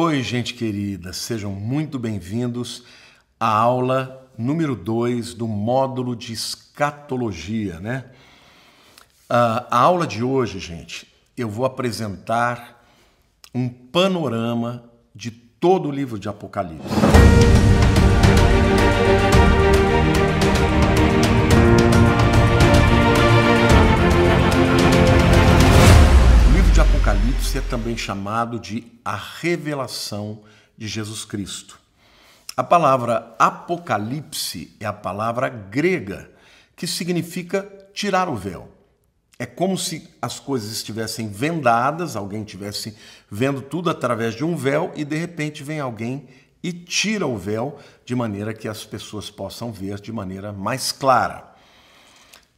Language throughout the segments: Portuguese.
Oi, gente querida, sejam muito bem-vindos à aula número 2 do módulo de escatologia, né? a aula de hoje, gente, eu vou apresentar um panorama de todo o livro de Apocalipse. Música Apocalipse é também chamado de a revelação de Jesus Cristo. A palavra Apocalipse é a palavra grega que significa tirar o véu. É como se as coisas estivessem vendadas, alguém estivesse vendo tudo através de um véu e de repente vem alguém e tira o véu de maneira que as pessoas possam ver de maneira mais clara.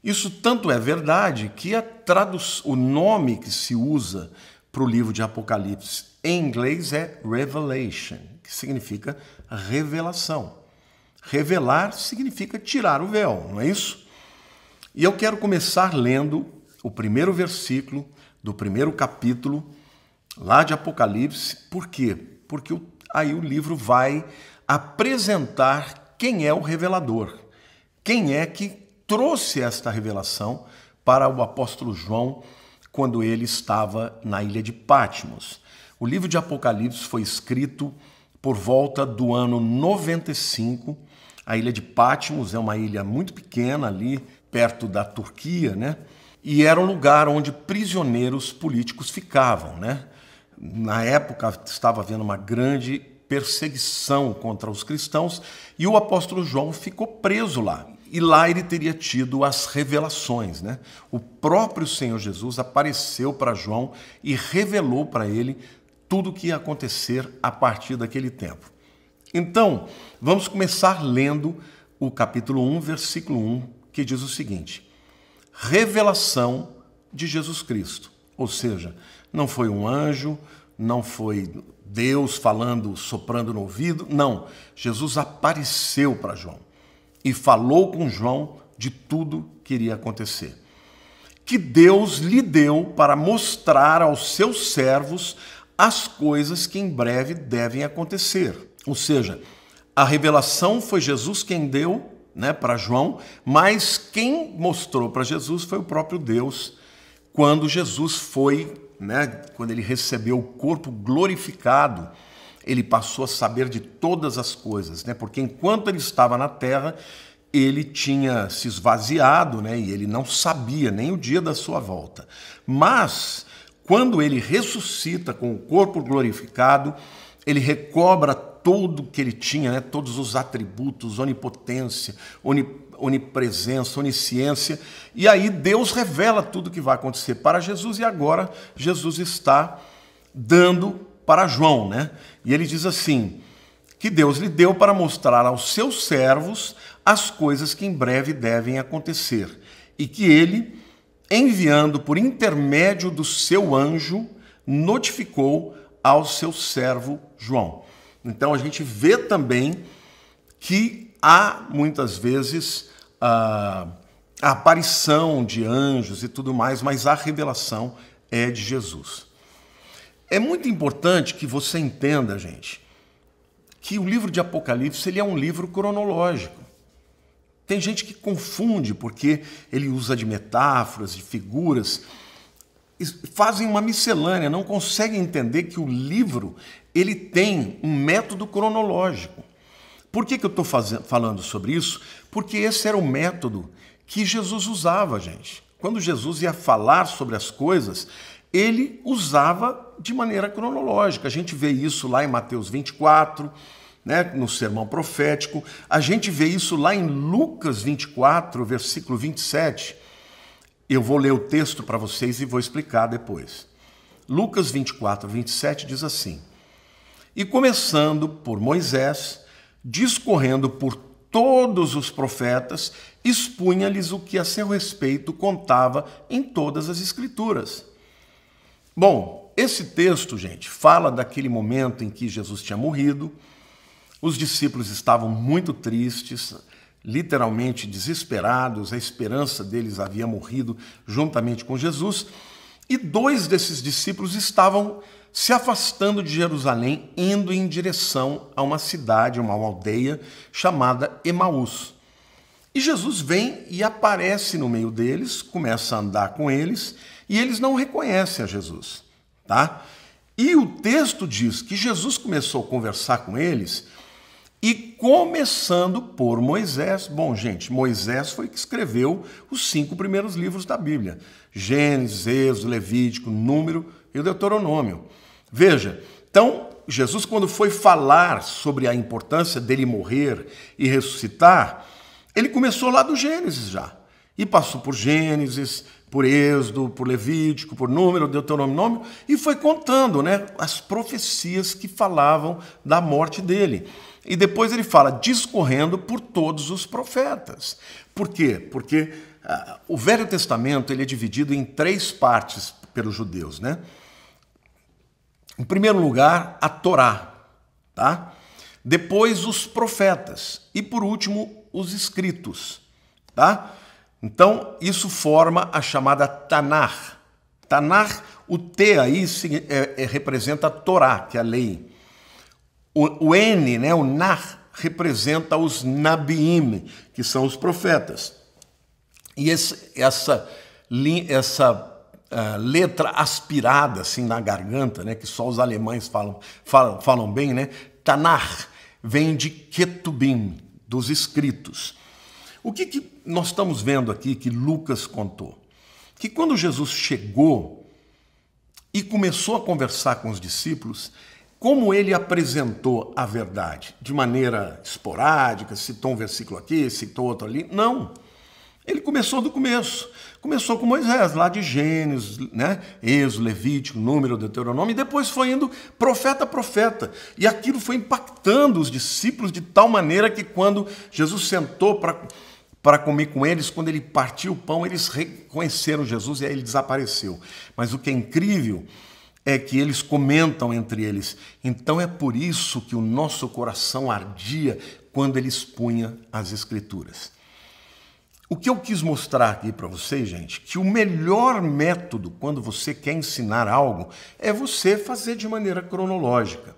Isso tanto é verdade que o nome que se usa para o livro de Apocalipse em inglês é Revelation, que significa revelação. Revelar significa tirar o véu, não é isso? E eu quero começar lendo o primeiro versículo do primeiro capítulo lá de Apocalipse, por quê? Porque aí o livro vai apresentar quem é o revelador, quem é que trouxe esta revelação para o apóstolo João quando ele estava na ilha de Patmos. O livro de Apocalipse foi escrito por volta do ano 95. A ilha de Patmos é uma ilha muito pequena ali, perto da Turquia, né? E era um lugar onde prisioneiros políticos ficavam, né? Na época estava havendo uma grande perseguição contra os cristãos e o apóstolo João ficou preso lá. E lá ele teria tido as revelações, né? O próprio Senhor Jesus apareceu para João e revelou para ele tudo o que ia acontecer a partir daquele tempo. Então, vamos começar lendo o capítulo 1, versículo 1, que diz o seguinte: Revelação de Jesus Cristo. Ou seja, não foi um anjo, não foi Deus falando, soprando no ouvido, não. Jesus apareceu para João e falou com João de tudo que iria acontecer. Que Deus lhe deu para mostrar aos seus servos as coisas que em breve devem acontecer. Ou seja, a revelação foi Jesus quem deu né, para João, mas quem mostrou para Jesus foi o próprio Deus quando Jesus foi, né, quando ele recebeu o corpo glorificado ele passou a saber de todas as coisas, né? Porque enquanto ele estava na terra, ele tinha se esvaziado, né? E ele não sabia nem o dia da sua volta. Mas quando ele ressuscita com o corpo glorificado, ele recobra tudo que ele tinha, né? Todos os atributos, onipotência, onipotência onipresença, onisciência. E aí Deus revela tudo o que vai acontecer para Jesus e agora Jesus está dando para João, né? E ele diz assim: que Deus lhe deu para mostrar aos seus servos as coisas que em breve devem acontecer, e que ele, enviando por intermédio do seu anjo, notificou ao seu servo João. Então a gente vê também que há muitas vezes a, a aparição de anjos e tudo mais, mas a revelação é de Jesus. É muito importante que você entenda, gente, que o livro de Apocalipse ele é um livro cronológico. Tem gente que confunde porque ele usa de metáforas, de figuras, fazem uma miscelânea, não conseguem entender que o livro ele tem um método cronológico. Por que, que eu estou falando sobre isso? Porque esse era o método que Jesus usava, gente. Quando Jesus ia falar sobre as coisas, ele usava de maneira cronológica. A gente vê isso lá em Mateus 24, né, no sermão profético. A gente vê isso lá em Lucas 24, versículo 27. Eu vou ler o texto para vocês e vou explicar depois. Lucas 24, 27 diz assim: E começando por Moisés, discorrendo por todos os profetas, expunha-lhes o que a seu respeito contava em todas as Escrituras Bom, esse texto, gente, fala daquele momento em que Jesus tinha morrido, os discípulos estavam muito tristes, literalmente desesperados, a esperança deles havia morrido juntamente com Jesus, e dois desses discípulos estavam se afastando de Jerusalém, indo em direção a uma cidade, uma aldeia chamada Emaús. E Jesus vem e aparece no meio deles, começa a andar com eles e eles não reconhecem a Jesus, tá? E o texto diz que Jesus começou a conversar com eles e começando por Moisés. Bom, gente, Moisés foi que escreveu os cinco primeiros livros da Bíblia: Gênesis, Êxodo, Levítico, Número e o Deuteronômio. Veja, então Jesus, quando foi falar sobre a importância dele morrer e ressuscitar, ele começou lá do Gênesis já. E passou por Gênesis, por Êxodo, por Levítico, por Número, Deuteronômio, e foi contando né, as profecias que falavam da morte dele. E depois ele fala, discorrendo por todos os profetas. Por quê? Porque ah, o Velho Testamento ele é dividido em três partes pelos judeus. Né? Em primeiro lugar, a Torá, tá? depois os profetas e, por último, os escritos. Tá? Então, isso forma a chamada Tanar. Tanar, o T aí é, é, representa a Torá, que é a lei. O, o N, né, o Nar, representa os Nabiim, que são os profetas. E esse, essa, essa uh, letra aspirada assim na garganta, né, que só os alemães falam, falam, falam bem, né, Tanar, vem de Ketubim, dos escritos. O que, que nós estamos vendo aqui que Lucas contou? Que quando Jesus chegou e começou a conversar com os discípulos, como ele apresentou a verdade? De maneira esporádica, citou um versículo aqui, citou outro ali? Não. Ele começou do começo. Começou com Moisés, lá de Gênesis, né? Êxodo, Levítico, Número, Deuteronômio, e depois foi indo profeta a profeta. E aquilo foi impactando os discípulos de tal maneira que quando Jesus sentou para para comer com eles, quando ele partiu o pão, eles reconheceram Jesus e aí ele desapareceu. Mas o que é incrível é que eles comentam entre eles. Então é por isso que o nosso coração ardia quando ele expunha as Escrituras. O que eu quis mostrar aqui para vocês, gente, que o melhor método quando você quer ensinar algo é você fazer de maneira cronológica.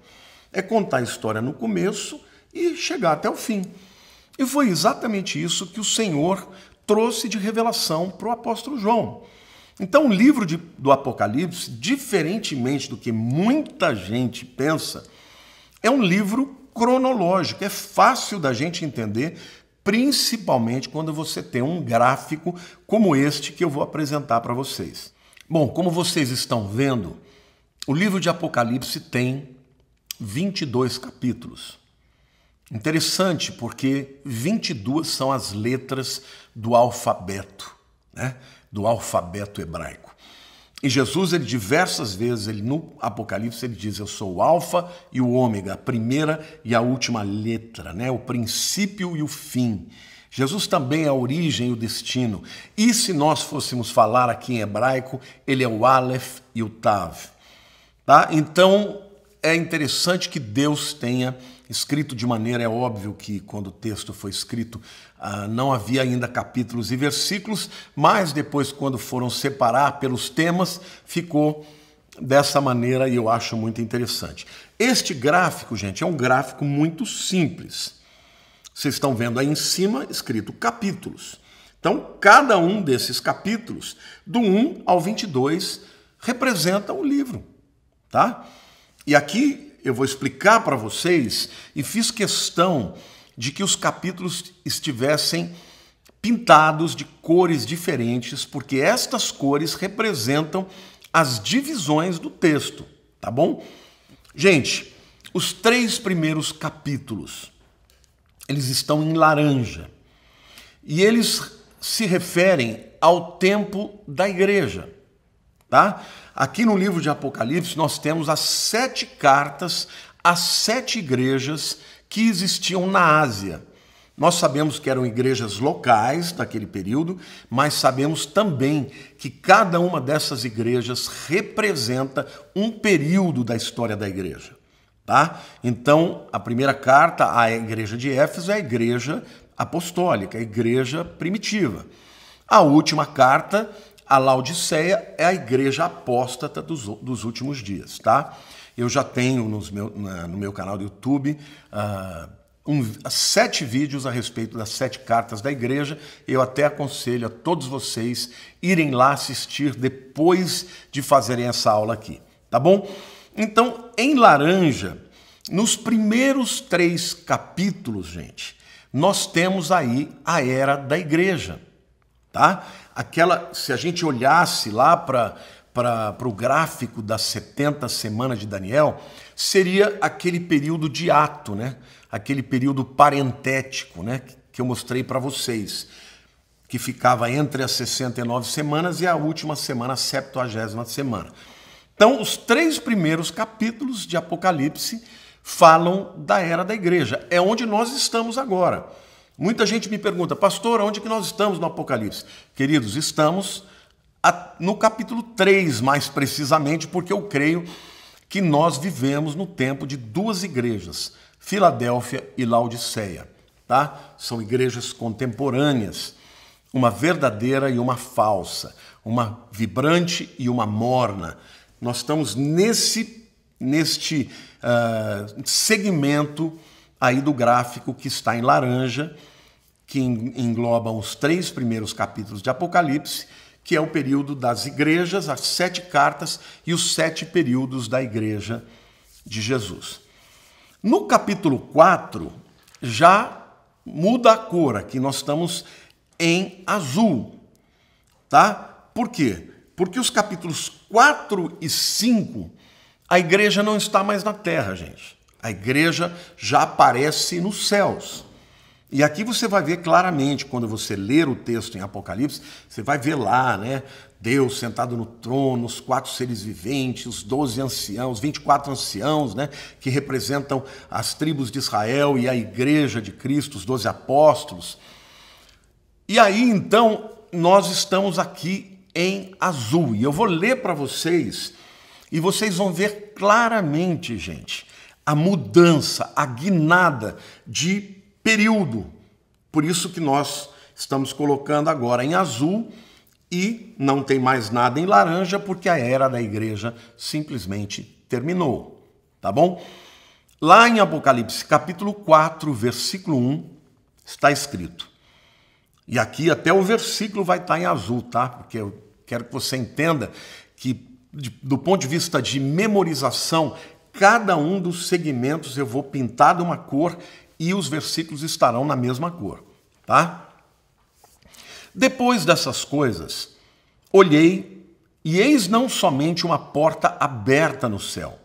É contar a história no começo e chegar até o fim. E foi exatamente isso que o Senhor trouxe de revelação para o apóstolo João. Então, o livro de, do Apocalipse, diferentemente do que muita gente pensa, é um livro cronológico, é fácil da gente entender, principalmente quando você tem um gráfico como este que eu vou apresentar para vocês. Bom, como vocês estão vendo, o livro de Apocalipse tem 22 capítulos. Interessante porque 22 são as letras do alfabeto, né? do alfabeto hebraico. E Jesus, ele diversas vezes, ele no Apocalipse, ele diz: Eu sou o Alfa e o Ômega, a primeira e a última letra, né? o princípio e o fim. Jesus também é a origem e o destino. E se nós fôssemos falar aqui em hebraico, ele é o Aleph e o Tav. Tá? Então, é interessante que Deus tenha escrito de maneira, é óbvio que quando o texto foi escrito ah, não havia ainda capítulos e versículos, mas depois, quando foram separar pelos temas, ficou dessa maneira e eu acho muito interessante. Este gráfico, gente, é um gráfico muito simples. Vocês estão vendo aí em cima escrito capítulos. Então, cada um desses capítulos, do 1 ao 22, representa o livro, tá? E aqui eu vou explicar para vocês, e fiz questão de que os capítulos estivessem pintados de cores diferentes, porque estas cores representam as divisões do texto, tá bom? Gente, os três primeiros capítulos, eles estão em laranja e eles se referem ao tempo da igreja. Tá? Aqui no livro de Apocalipse nós temos as sete cartas às sete igrejas que existiam na Ásia. Nós sabemos que eram igrejas locais daquele período, mas sabemos também que cada uma dessas igrejas representa um período da história da igreja. Tá? Então, a primeira carta à igreja de Éfeso é a igreja apostólica, a igreja primitiva. A última carta a Laodiceia é a igreja apóstata dos, dos últimos dias, tá? Eu já tenho nos meu, na, no meu canal do YouTube uh, um, sete vídeos a respeito das sete cartas da igreja. Eu até aconselho a todos vocês irem lá assistir depois de fazerem essa aula aqui, tá bom? Então, em laranja, nos primeiros três capítulos, gente, nós temos aí a era da igreja tá? Aquela, se a gente olhasse lá para para o gráfico das 70 semanas de Daniel, seria aquele período de ato, né? aquele período parentético né? que eu mostrei para vocês, que ficava entre as 69 semanas e a última semana, a 70 semana. Então, os três primeiros capítulos de Apocalipse falam da era da igreja, é onde nós estamos agora. Muita gente me pergunta, pastor, onde que nós estamos no Apocalipse? Queridos, estamos no capítulo 3, mais precisamente, porque eu creio que nós vivemos no tempo de duas igrejas, Filadélfia e Laodiceia, tá? São igrejas contemporâneas, uma verdadeira e uma falsa, uma vibrante e uma morna. Nós estamos nesse neste uh, segmento aí do gráfico que está em laranja, que engloba os três primeiros capítulos de Apocalipse, que é o período das igrejas, as sete cartas e os sete períodos da igreja de Jesus. No capítulo 4, já muda a cor, aqui nós estamos em azul, tá? Por quê? Porque os capítulos 4 e 5, a igreja não está mais na terra, gente. A igreja já aparece nos céus. E aqui você vai ver claramente, quando você ler o texto em Apocalipse, você vai ver lá, né? Deus sentado no trono, os quatro seres viventes, os doze anciãos, 24 anciãos, né? Que representam as tribos de Israel e a igreja de Cristo, os doze apóstolos. E aí então, nós estamos aqui em azul. E eu vou ler para vocês, e vocês vão ver claramente, gente a mudança, a guinada de período. Por isso que nós estamos colocando agora em azul e não tem mais nada em laranja, porque a era da igreja simplesmente terminou. Tá bom? Lá em Apocalipse capítulo 4, versículo 1, está escrito. E aqui até o versículo vai estar tá em azul, tá? Porque eu quero que você entenda que, do ponto de vista de memorização, Cada um dos segmentos eu vou pintar de uma cor e os versículos estarão na mesma cor, tá? Depois dessas coisas, olhei e eis não somente uma porta aberta no céu,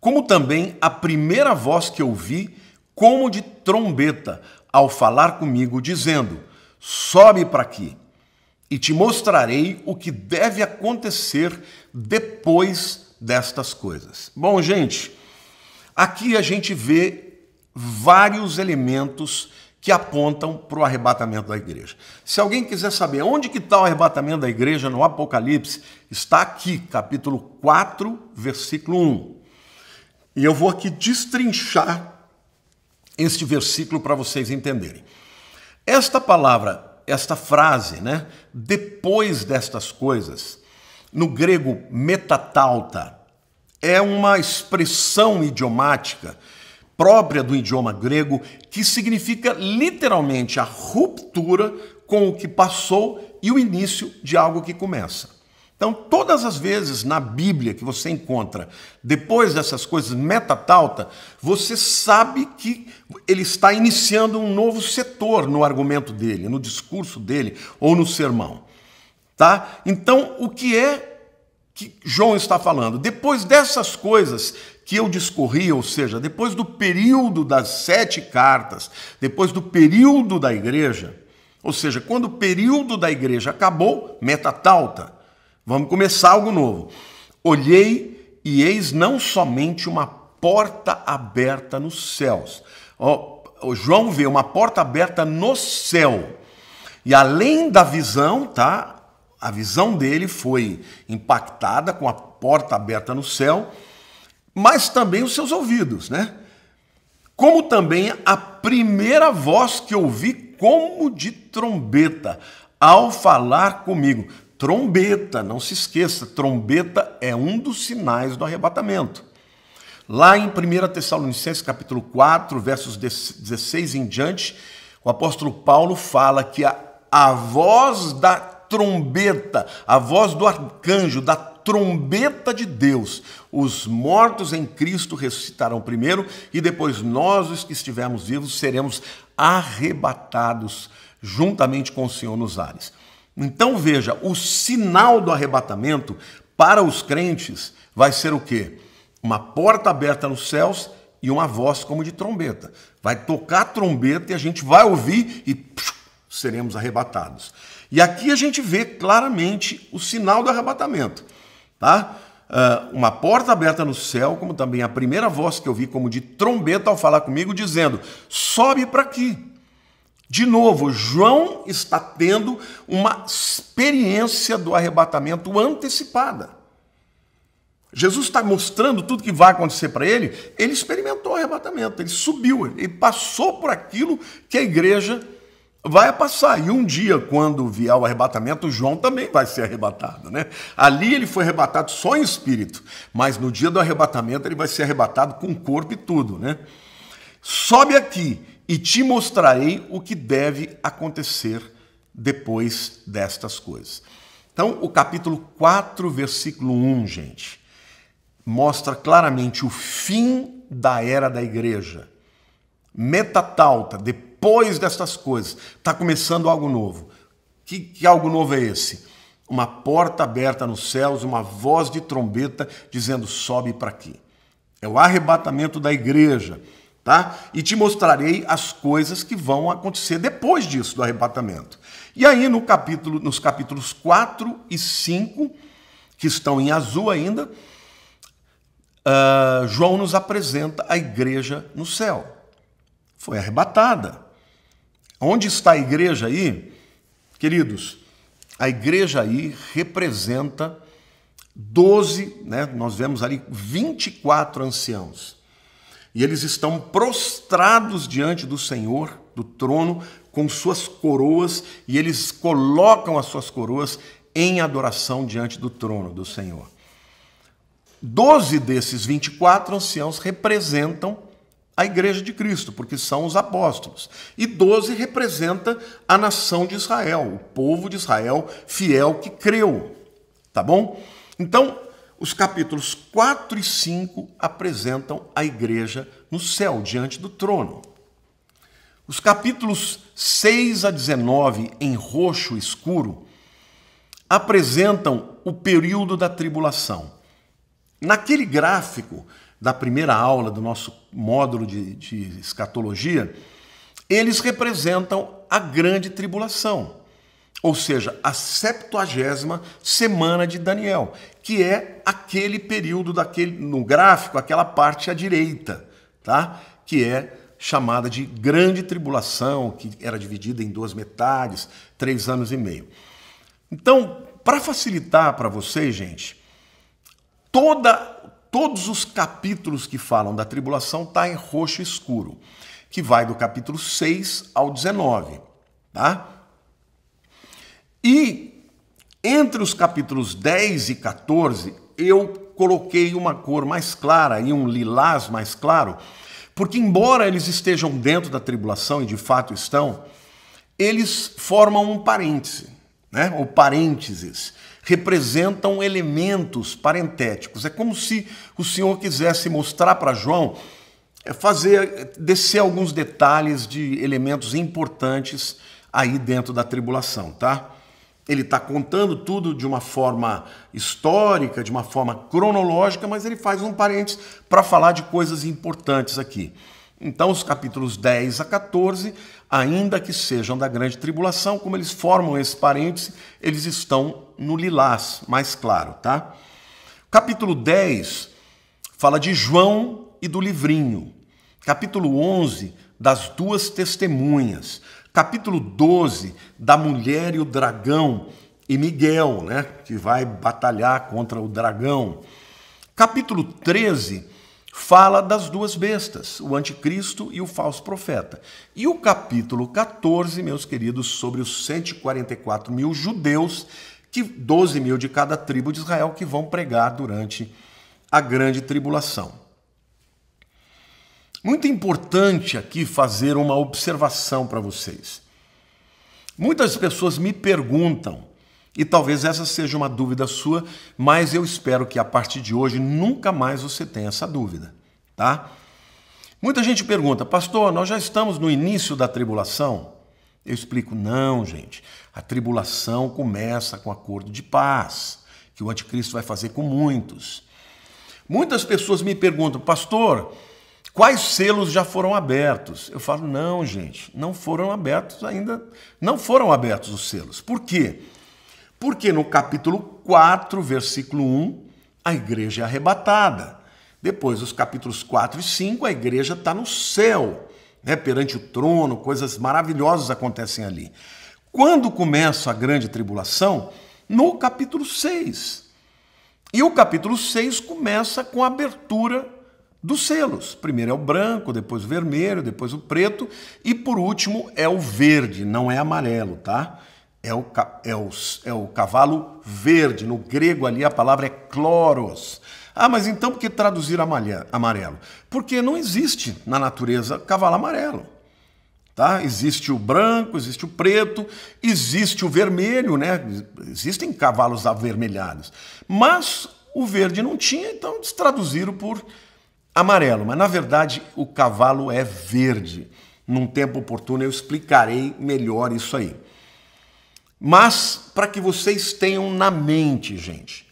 como também a primeira voz que ouvi, como de trombeta, ao falar comigo, dizendo: Sobe para aqui e te mostrarei o que deve acontecer depois destas coisas. Bom, gente, aqui a gente vê vários elementos que apontam para o arrebatamento da igreja. Se alguém quiser saber onde que está o arrebatamento da igreja no Apocalipse, está aqui, capítulo 4, versículo 1. E eu vou aqui destrinchar este versículo para vocês entenderem. Esta palavra, esta frase, né? Depois destas coisas, no grego metatauta, é uma expressão idiomática própria do idioma grego que significa literalmente a ruptura com o que passou e o início de algo que começa. Então, todas as vezes na Bíblia que você encontra, depois dessas coisas metatauta, você sabe que ele está iniciando um novo setor no argumento dele, no discurso dele ou no sermão. Tá? Então, o que é que João está falando? Depois dessas coisas que eu discorri, ou seja, depois do período das sete cartas, depois do período da igreja, ou seja, quando o período da igreja acabou, meta talta vamos começar algo novo. Olhei e eis não somente uma porta aberta nos céus. O João vê uma porta aberta no céu. E além da visão, tá? A visão dele foi impactada com a porta aberta no céu, mas também os seus ouvidos, né? Como também a primeira voz que ouvi como de trombeta ao falar comigo. Trombeta, não se esqueça, trombeta é um dos sinais do arrebatamento. Lá em 1 Tessalonicenses capítulo 4, versos 16 em diante, o apóstolo Paulo fala que a, a voz da trombeta, a voz do arcanjo, da trombeta de Deus. Os mortos em Cristo ressuscitarão primeiro e depois nós, os que estivermos vivos, seremos arrebatados juntamente com o Senhor nos ares. Então veja, o sinal do arrebatamento para os crentes vai ser o quê? Uma porta aberta nos céus e uma voz como de trombeta. Vai tocar a trombeta e a gente vai ouvir e psh, seremos arrebatados. E aqui a gente vê claramente o sinal do arrebatamento, tá? Uh, uma porta aberta no céu, como também a primeira voz que eu vi como de trombeta ao falar comigo, dizendo: sobe para aqui. De novo, João está tendo uma experiência do arrebatamento antecipada. Jesus está mostrando tudo que vai acontecer para ele. Ele experimentou o arrebatamento, ele subiu, ele passou por aquilo que a igreja vai passar. E um dia, quando vier o arrebatamento, João também vai ser arrebatado. Né? Ali ele foi arrebatado só em espírito, mas no dia do arrebatamento ele vai ser arrebatado com corpo e tudo. Né? Sobe aqui e te mostrarei o que deve acontecer depois destas coisas. Então, o capítulo 4, versículo 1, gente, mostra claramente o fim da era da igreja. Metatauta, depois depois destas coisas, está começando algo novo. Que, que algo novo é esse? Uma porta aberta nos céus, uma voz de trombeta dizendo: sobe para aqui. É o arrebatamento da igreja, tá? E te mostrarei as coisas que vão acontecer depois disso, do arrebatamento. E aí, no capítulo, nos capítulos 4 e 5, que estão em azul ainda, uh, João nos apresenta a igreja no céu. Foi arrebatada. Onde está a igreja aí? Queridos, a igreja aí representa 12, né? nós vemos ali 24 anciãos. E eles estão prostrados diante do Senhor, do trono, com suas coroas, e eles colocam as suas coroas em adoração diante do trono do Senhor. Doze desses 24 anciãos representam a igreja de Cristo, porque são os apóstolos. E 12 representa a nação de Israel, o povo de Israel fiel que creu. Tá bom? Então, os capítulos 4 e 5 apresentam a igreja no céu, diante do trono. Os capítulos 6 a 19, em roxo escuro, apresentam o período da tribulação. Naquele gráfico, da primeira aula do nosso módulo de, de escatologia, eles representam a grande tribulação, ou seja, a septuagésima semana de Daniel, que é aquele período daquele no gráfico, aquela parte à direita, tá? Que é chamada de grande tribulação, que era dividida em duas metades, três anos e meio. Então, para facilitar para vocês, gente, toda todos os capítulos que falam da tribulação está em roxo escuro, que vai do capítulo 6 ao 19, tá? E entre os capítulos 10 e 14, eu coloquei uma cor mais clara e um lilás mais claro, porque embora eles estejam dentro da tribulação e de fato estão, eles formam um parêntese, né? Ou parênteses representam elementos parentéticos. É como se o Senhor quisesse mostrar para João, é, fazer descer alguns detalhes de elementos importantes aí dentro da tribulação, tá? Ele está contando tudo de uma forma histórica, de uma forma cronológica, mas ele faz um parênteses para falar de coisas importantes aqui. Então, os capítulos 10 a 14, ainda que sejam da grande tribulação, como eles formam esse parêntese, eles estão no lilás, mais claro, tá? Capítulo 10 fala de João e do livrinho. Capítulo 11 das duas testemunhas. Capítulo 12 da mulher e o dragão e Miguel, né, que vai batalhar contra o dragão. Capítulo 13 fala das duas bestas, o anticristo e o falso profeta. E o capítulo 14, meus queridos, sobre os 144 mil judeus que 12 mil de cada tribo de Israel que vão pregar durante a grande tribulação. Muito importante aqui fazer uma observação para vocês. Muitas pessoas me perguntam, e talvez essa seja uma dúvida sua, mas eu espero que a partir de hoje nunca mais você tenha essa dúvida, tá? Muita gente pergunta, pastor, nós já estamos no início da tribulação? Eu explico, não, gente. A tribulação começa com o acordo de paz, que o anticristo vai fazer com muitos. Muitas pessoas me perguntam, pastor, quais selos já foram abertos? Eu falo, não, gente, não foram abertos ainda, não foram abertos os selos. Por quê? Porque no capítulo 4, versículo 1, a igreja é arrebatada. Depois, os capítulos 4 e 5, a igreja está no céu, né, perante o trono, coisas maravilhosas acontecem ali. Quando começa a grande tribulação? No capítulo 6. E o capítulo 6 começa com a abertura dos selos. Primeiro é o branco, depois o vermelho, depois o preto e por último é o verde, não é amarelo, tá? É o, é o, é o cavalo verde. No grego ali a palavra é cloros. Ah, mas então por que traduzir amarelo? Porque não existe na natureza cavalo amarelo. Tá? Existe o branco, existe o preto, existe o vermelho, né? Existem cavalos avermelhados. Mas o verde não tinha, então eles traduziram por amarelo. Mas na verdade o cavalo é verde. Num tempo oportuno eu explicarei melhor isso aí. Mas para que vocês tenham na mente, gente,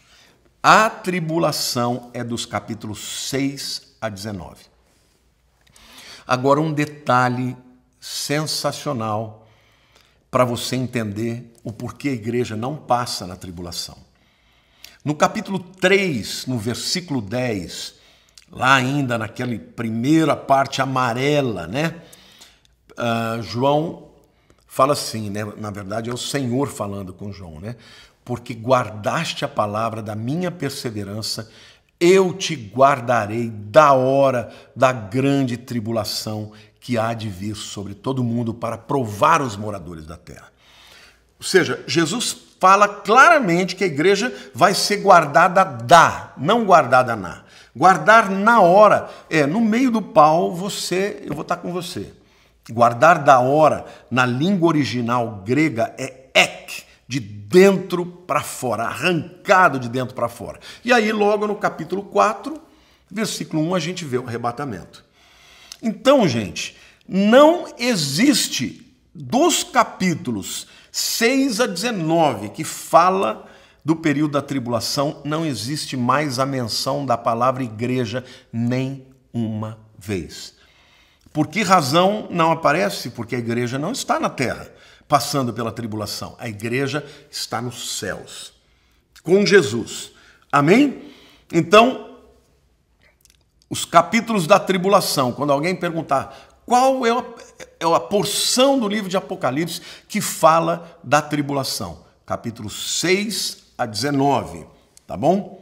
a tribulação é dos capítulos 6 a 19. Agora um detalhe sensacional para você entender o porquê a igreja não passa na tribulação. No capítulo 3, no versículo 10, lá ainda naquela primeira parte amarela, né? Uh, João fala assim, né? Na verdade é o Senhor falando com João, né? Porque guardaste a palavra da minha perseverança, eu te guardarei da hora da grande tribulação que há de vir sobre todo mundo para provar os moradores da terra. Ou seja, Jesus fala claramente que a igreja vai ser guardada da, não guardada na. Guardar na hora é no meio do pau, você, eu vou estar com você. Guardar da hora na língua original grega é ek, de dentro para fora, arrancado de dentro para fora. E aí, logo no capítulo 4, versículo 1, a gente vê o arrebatamento. Então, gente, não existe dos capítulos 6 a 19 que fala do período da tribulação, não existe mais a menção da palavra igreja nem uma vez. Por que razão não aparece? Porque a igreja não está na terra passando pela tribulação. A igreja está nos céus, com Jesus. Amém? Então, os capítulos da tribulação, quando alguém perguntar qual é a, é a porção do livro de Apocalipse que fala da tribulação, capítulos 6 a 19, tá bom?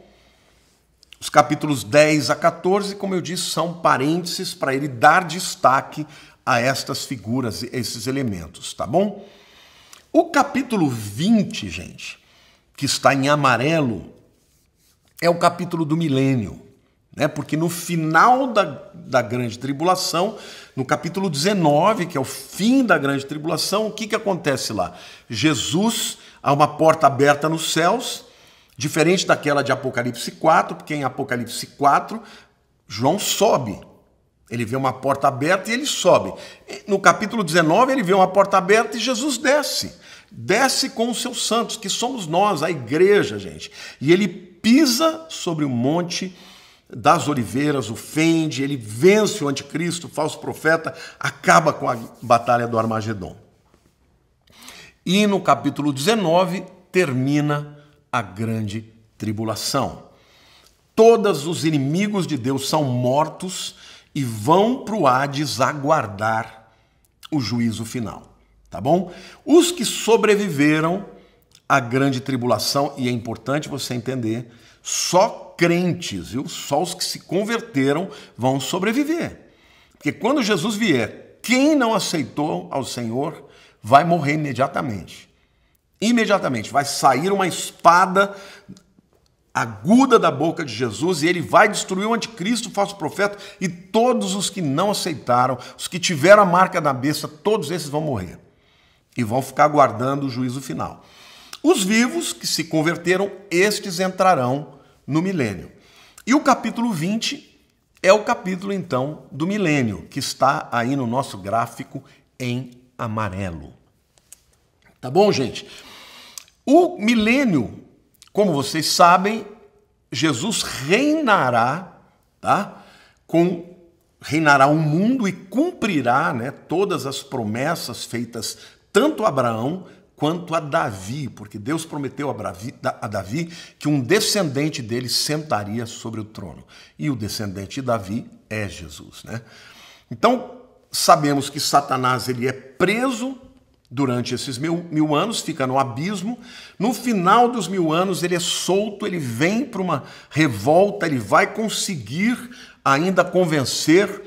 Os capítulos 10 a 14, como eu disse, são parênteses para ele dar destaque a estas figuras, esses elementos, tá bom? O capítulo 20, gente, que está em amarelo, é o capítulo do milênio. Né? Porque no final da, da grande tribulação, no capítulo 19, que é o fim da grande tribulação, o que, que acontece lá? Jesus, há uma porta aberta nos céus, diferente daquela de Apocalipse 4, porque em Apocalipse 4, João sobe. Ele vê uma porta aberta e ele sobe. No capítulo 19, ele vê uma porta aberta e Jesus desce. Desce com os seus santos, que somos nós, a igreja, gente. E ele pisa sobre o monte das Oliveiras, ofende, ele vence o anticristo, o falso profeta, acaba com a batalha do Armagedon. E no capítulo 19 termina a grande tribulação. Todos os inimigos de Deus são mortos e vão para o Hades aguardar o juízo final, tá bom? Os que sobreviveram à grande tribulação, e é importante você entender, só crentes, viu? Só os que se converteram vão sobreviver. Porque quando Jesus vier, quem não aceitou ao Senhor vai morrer imediatamente. Imediatamente vai sair uma espada aguda da boca de Jesus e ele vai destruir o anticristo, o falso profeta e todos os que não aceitaram, os que tiveram a marca da besta, todos esses vão morrer e vão ficar aguardando o juízo final. Os vivos que se converteram, estes entrarão no milênio. E o capítulo 20 é o capítulo então do milênio, que está aí no nosso gráfico em amarelo. Tá bom, gente? O milênio, como vocês sabem, Jesus reinará, tá? Com reinará o mundo e cumprirá, né, todas as promessas feitas tanto a Abraão quanto a Davi, porque Deus prometeu a Davi que um descendente dele sentaria sobre o trono. E o descendente de Davi é Jesus, né? Então, sabemos que Satanás ele é preso durante esses mil, mil anos, fica no abismo. No final dos mil anos, ele é solto, ele vem para uma revolta, ele vai conseguir ainda convencer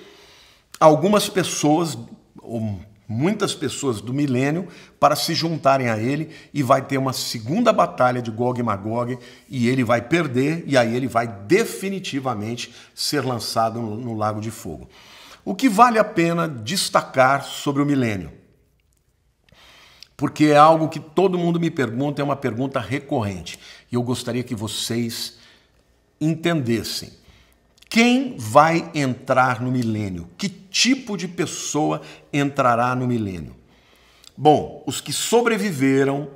algumas pessoas, ou muitas pessoas do milênio para se juntarem a ele e vai ter uma segunda batalha de Gog e Magog e ele vai perder e aí ele vai definitivamente ser lançado no, Lago de Fogo. O que vale a pena destacar sobre o milênio? Porque é algo que todo mundo me pergunta, é uma pergunta recorrente e eu gostaria que vocês entendessem. Quem vai entrar no milênio? Que tipo de pessoa entrará no milênio? Bom, os que sobreviveram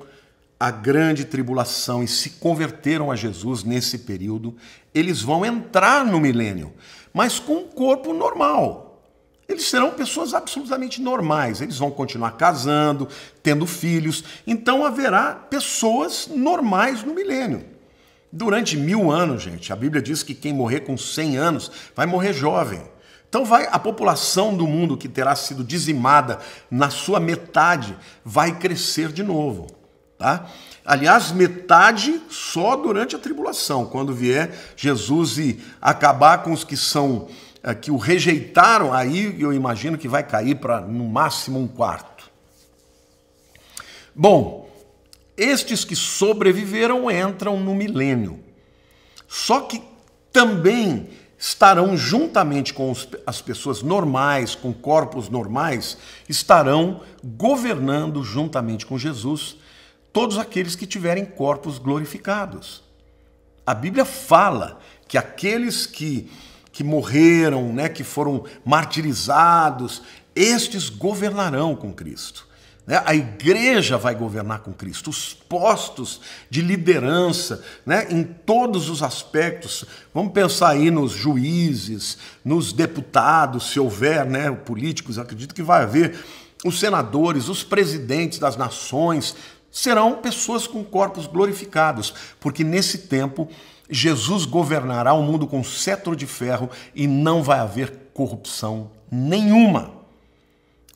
à grande tribulação e se converteram a Jesus nesse período, eles vão entrar no milênio, mas com um corpo normal, eles serão pessoas absolutamente normais, eles vão continuar casando, tendo filhos, então haverá pessoas normais no milênio. Durante mil anos, gente, a Bíblia diz que quem morrer com 100 anos vai morrer jovem. Então vai a população do mundo que terá sido dizimada na sua metade vai crescer de novo, tá? Aliás, metade só durante a tribulação, quando vier Jesus e acabar com os que são eh, que o rejeitaram, aí eu imagino que vai cair para no máximo um quarto. Bom, estes que sobreviveram entram no milênio. Só que também estarão juntamente com as pessoas normais, com corpos normais, estarão governando juntamente com Jesus todos aqueles que tiverem corpos glorificados. A Bíblia fala que aqueles que, que morreram, né, que foram martirizados, estes governarão com Cristo. Né? A igreja vai governar com Cristo, os postos de liderança, né? em todos os aspectos. Vamos pensar aí nos juízes, nos deputados, se houver, né? políticos, acredito que vai haver, os senadores, os presidentes das nações, serão pessoas com corpos glorificados, porque nesse tempo Jesus governará o mundo com cetro de ferro e não vai haver corrupção nenhuma.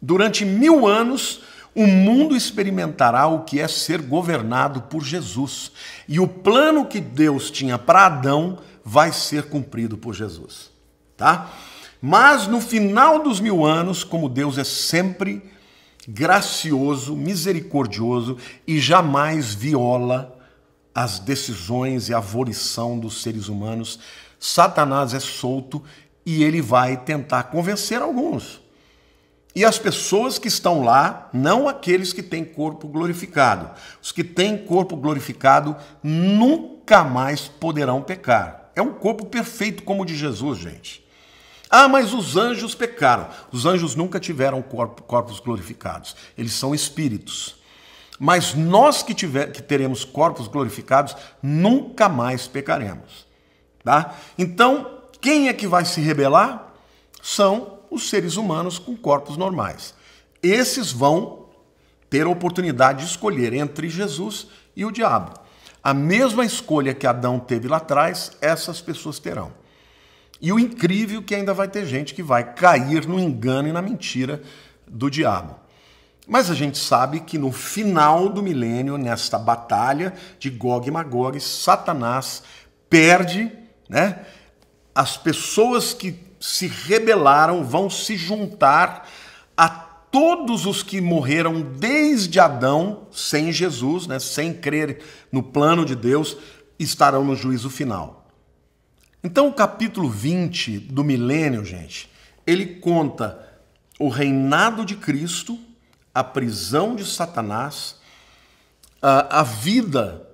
Durante mil anos, o mundo experimentará o que é ser governado por Jesus. E o plano que Deus tinha para Adão vai ser cumprido por Jesus. Tá? Mas no final dos mil anos, como Deus é sempre gracioso, misericordioso e jamais viola as decisões e a volição dos seres humanos, Satanás é solto e ele vai tentar convencer alguns. E as pessoas que estão lá, não aqueles que têm corpo glorificado. Os que têm corpo glorificado nunca mais poderão pecar. É um corpo perfeito como o de Jesus, gente. Ah, mas os anjos pecaram. Os anjos nunca tiveram corpos glorificados. Eles são espíritos. Mas nós que, tiver, que teremos corpos glorificados, nunca mais pecaremos. Tá? Então, quem é que vai se rebelar? São os seres humanos com corpos normais. Esses vão ter a oportunidade de escolher entre Jesus e o diabo. A mesma escolha que Adão teve lá atrás, essas pessoas terão. E o incrível é que ainda vai ter gente que vai cair no engano e na mentira do diabo. Mas a gente sabe que no final do milênio, nesta batalha de Gog e Magog, Satanás perde, né? As pessoas que se rebelaram, vão se juntar a todos os que morreram desde Adão sem Jesus, né, sem crer no plano de Deus, estarão no juízo final. Então, o capítulo 20 do milênio, gente, ele conta o reinado de Cristo, a prisão de Satanás, a, a vida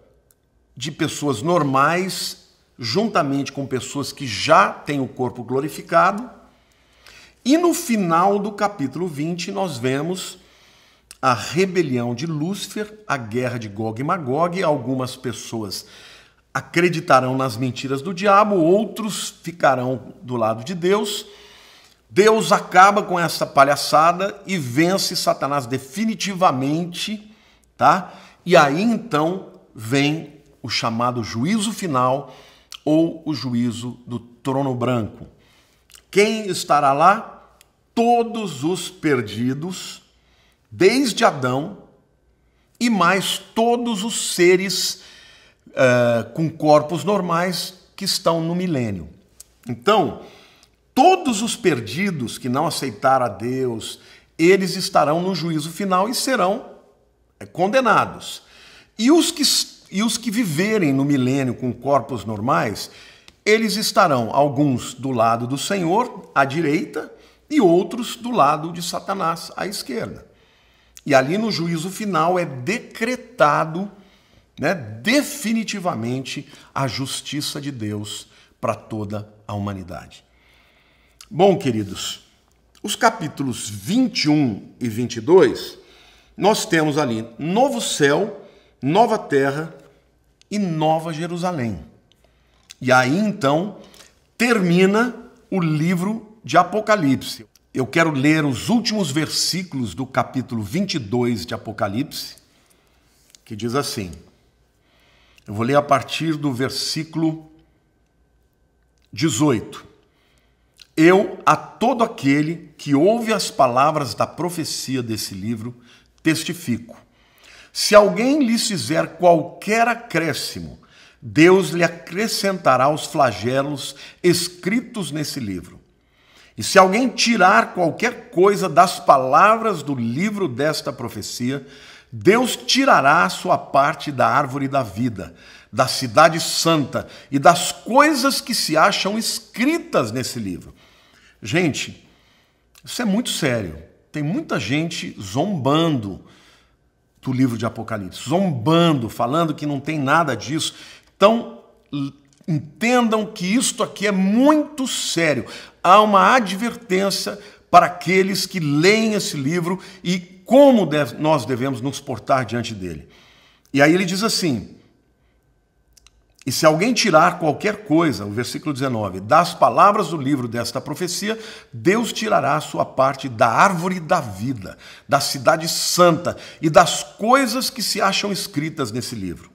de pessoas normais juntamente com pessoas que já têm o corpo glorificado. E no final do capítulo 20, nós vemos a rebelião de Lúcifer, a guerra de Gog e Magog. Algumas pessoas acreditarão nas mentiras do diabo, outros ficarão do lado de Deus. Deus acaba com essa palhaçada e vence Satanás definitivamente, tá? E aí então vem o chamado juízo final ou o juízo do trono branco. Quem estará lá? Todos os perdidos, desde Adão e mais todos os seres uh, com corpos normais que estão no milênio. Então, todos os perdidos que não aceitaram a Deus, eles estarão no juízo final e serão eh, condenados. E os que e os que viverem no milênio com corpos normais, eles estarão alguns do lado do Senhor, à direita, e outros do lado de Satanás, à esquerda. E ali no juízo final é decretado né, definitivamente a justiça de Deus para toda a humanidade. Bom, queridos, os capítulos 21 e 22, nós temos ali novo céu, nova terra e Nova Jerusalém. E aí então termina o livro de Apocalipse. Eu quero ler os últimos versículos do capítulo 22 de Apocalipse, que diz assim. Eu vou ler a partir do versículo 18. Eu, a todo aquele que ouve as palavras da profecia desse livro, testifico se alguém lhe fizer qualquer acréscimo, Deus lhe acrescentará os flagelos escritos nesse livro. E se alguém tirar qualquer coisa das palavras do livro desta profecia, Deus tirará a sua parte da árvore da vida, da cidade santa e das coisas que se acham escritas nesse livro. Gente, isso é muito sério. Tem muita gente zombando do livro de Apocalipse, zombando, falando que não tem nada disso. Então, entendam que isto aqui é muito sério. Há uma advertência para aqueles que leem esse livro e como deve, nós devemos nos portar diante dele. E aí ele diz assim: e se alguém tirar qualquer coisa, o versículo 19, das palavras do livro desta profecia, Deus tirará a sua parte da árvore da vida, da cidade santa e das coisas que se acham escritas nesse livro.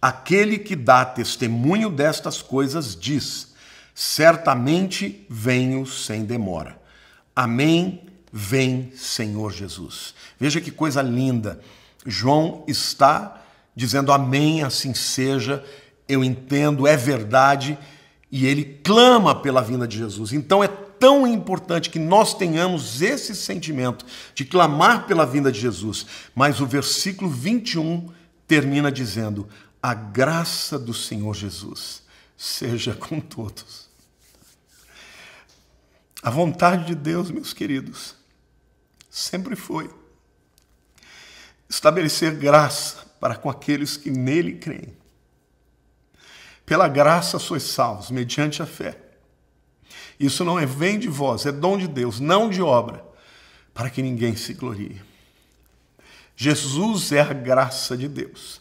Aquele que dá testemunho destas coisas diz: Certamente venho sem demora. Amém. Vem, Senhor Jesus. Veja que coisa linda. João está dizendo amém, assim seja, eu entendo, é verdade, e ele clama pela vinda de Jesus. Então é tão importante que nós tenhamos esse sentimento de clamar pela vinda de Jesus. Mas o versículo 21 termina dizendo: A graça do Senhor Jesus seja com todos. A vontade de Deus, meus queridos, sempre foi estabelecer graça para com aqueles que nele creem. Pela graça sois salvos, mediante a fé. Isso não é vem de vós, é dom de Deus, não de obra, para que ninguém se glorie. Jesus é a graça de Deus.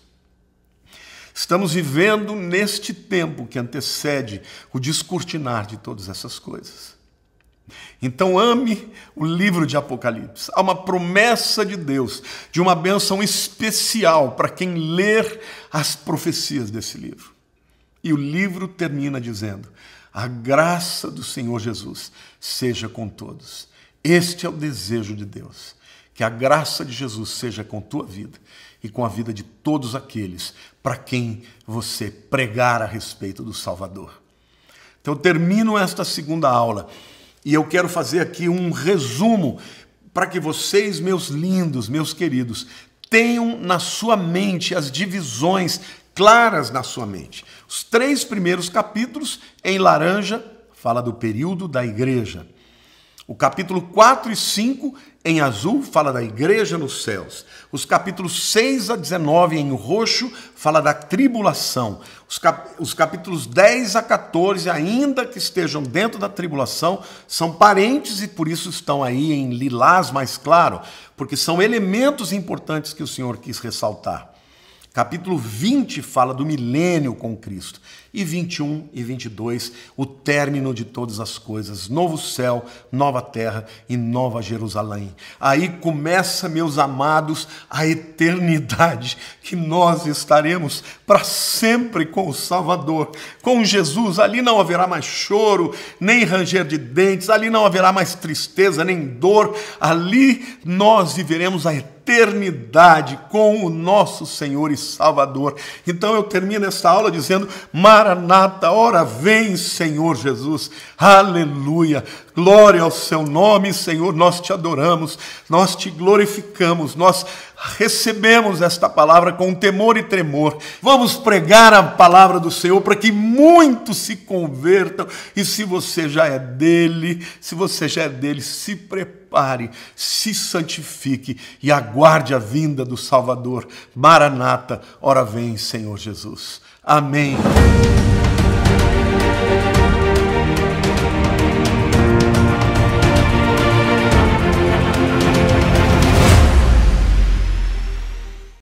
Estamos vivendo neste tempo que antecede o descortinar de todas essas coisas. Então ame o livro de Apocalipse. Há uma promessa de Deus, de uma bênção especial para quem ler as profecias desse livro. E o livro termina dizendo: A graça do Senhor Jesus seja com todos. Este é o desejo de Deus. Que a graça de Jesus seja com tua vida e com a vida de todos aqueles para quem você pregar a respeito do Salvador. Então, eu termino esta segunda aula e eu quero fazer aqui um resumo para que vocês, meus lindos, meus queridos, tenham na sua mente as divisões claras na sua mente. Os três primeiros capítulos, em laranja, fala do período da igreja. O capítulo 4 e 5, em azul, fala da igreja nos céus. Os capítulos 6 a 19, em roxo, fala da tribulação. Os, cap os capítulos 10 a 14, ainda que estejam dentro da tribulação, são parentes e por isso estão aí em lilás mais claro, porque são elementos importantes que o Senhor quis ressaltar. Capítulo 20 fala do milênio com Cristo e 21 e 22, o término de todas as coisas, novo céu, nova terra e nova Jerusalém. Aí começa, meus amados, a eternidade que nós estaremos para sempre com o Salvador, com Jesus. Ali não haverá mais choro, nem ranger de dentes, ali não haverá mais tristeza, nem dor. Ali nós viveremos a eternidade com o nosso Senhor e Salvador. Então eu termino esta aula dizendo: mas Maranata, ora vem, Senhor Jesus. Aleluia. Glória ao seu nome, Senhor. Nós te adoramos, nós te glorificamos, nós recebemos esta palavra com temor e tremor. Vamos pregar a palavra do Senhor para que muitos se convertam. E se você já é dele, se você já é dele, se prepare, se santifique e aguarde a vinda do Salvador. Maranata, ora vem, Senhor Jesus. Amém.